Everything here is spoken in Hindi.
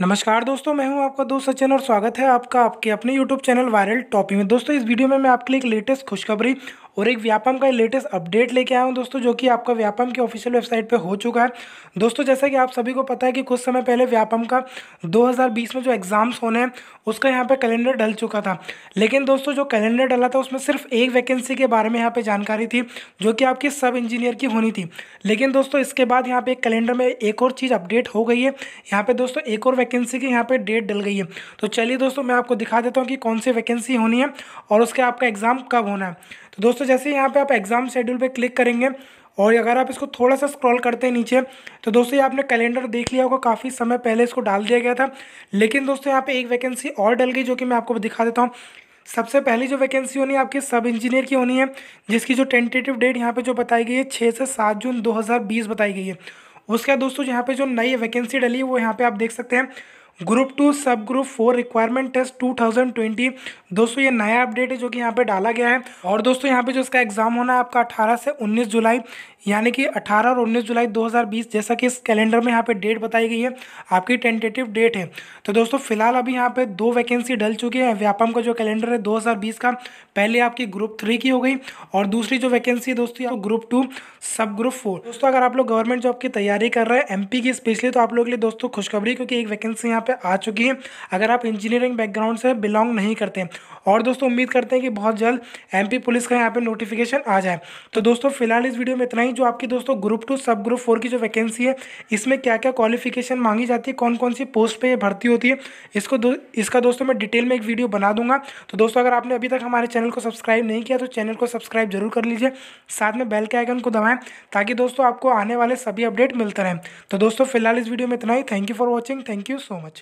नमस्कार दोस्तों मैं हूं आपका दोस्त सचिन और स्वागत है आपका आपके अपने YouTube चैनल वायरल टॉपी में दोस्तों इस वीडियो में मैं आपके लिए एक लेटेस्ट खुशखबरी और एक व्यापम का लेटेस्ट अपडेट लेके आया हूँ दोस्तों जो कि आपका व्यापम की ऑफिशियल वेबसाइट पे हो चुका है दोस्तों जैसा कि आप सभी को पता है कि कुछ समय पहले व्यापम का 2020 में जो एग्ज़ाम्स होने हैं उसका यहाँ पर कैलेंडर डल चुका था लेकिन दोस्तों जो कैलेंडर डला था उसमें सिर्फ एक वैकेंसी के बारे में यहाँ पर जानकारी थी जो कि आपकी सब इंजीनियर की होनी थी लेकिन दोस्तों इसके बाद यहाँ पर एक कैलेंडर में एक और चीज़ अपडेट हो गई है यहाँ पर दोस्तों एक और वैकेंसी की यहाँ पर डेट डल गई है तो चलिए दोस्तों मैं आपको दिखा देता हूँ कि कौन सी वैकेंसी होनी है और उसके आपका एग्ज़ाम कब होना है तो दोस्तों जैसे यहाँ पे आप एग्ज़ाम शेड्यूल पे क्लिक करेंगे और अगर आप इसको थोड़ा सा स्क्रॉल करते हैं नीचे तो दोस्तों ये आपने कैलेंडर देख लिया होगा काफ़ी समय पहले इसको डाल दिया गया था लेकिन दोस्तों यहाँ पे एक वैकेंसी और डल गई जो कि मैं आपको दिखा देता हूँ सबसे पहली जो वैकेंसी होनी है आपकी सब इंजीनियर की होनी है जिसकी जो टेंटेटिव डेट यहाँ पर जो बताई गई है छः से सात जून दो बताई गई है उसके बाद दोस्तों यहाँ पर जो नई वैकेंसी डली है वो यहाँ पर आप देख सकते हैं group two sub group four requirement test 2020 दोस्तों ये नया अपडेट है जो कि यहाँ पे डाला गया है और दोस्तों यहाँ पे जो इसका एग्ज़ाम होना है आपका 18 से 19 जुलाई यानी कि 18 और 19 जुलाई 2020 जैसा कि इस कैलेंडर में यहाँ पे डेट बताई गई है आपकी टेंटेटिव डेट है तो दोस्तों फिलहाल अभी यहाँ पे दो वैकेंसी डल चुकी है व्यापम का जो कैलेंडर है 2020 का पहले आपकी ग्रुप थ्री की हो गई और दूसरी जो वैकेंसी है दोस्तों group two sub group four दोस्तों अगर आप लोग गवर्नमेंट जॉब की तैयारी कर रहे हैं एम की स्पेशली तो आप लोग के लिए दोस्तों खुशखबरी क्योंकि एक वैकेंसी यहाँ पे आ चुकी है अगर आप इंजीनियरिंग बैकग्राउंड से बिलोंग नहीं करते हैं और दोस्तों उम्मीद करते हैं कि बहुत जल्द एमपी पुलिस का यहाँ पे नोटिफिकेशन आ जाए तो दोस्तों फिलहाल इस वीडियो में इतना ही जो आपकी दोस्तों group two sub group four की जो वैकेंसी है इसमें क्या क्या क्वालिफिकेशन मांगी जाती है कौन कौन सी पोस्ट पर यह भर्ती होती है इसको दो, इसका दोस्तों मैं डिटेल में एक वीडियो बना दूंगा तो दोस्तों अगर आपने अभी तक हमारे चैनल को सब्सक्राइब नहीं किया तो चैनल को सब्सक्राइब जरूर कर लीजिए साथ में बेल के आइकन को दबाएं ताकि दोस्तों आपको आने वाले सभी अपडेट मिलते रहें तो दोस्तों फिलहाल इस वीडियो में इतना ही thank you for watching thank you so much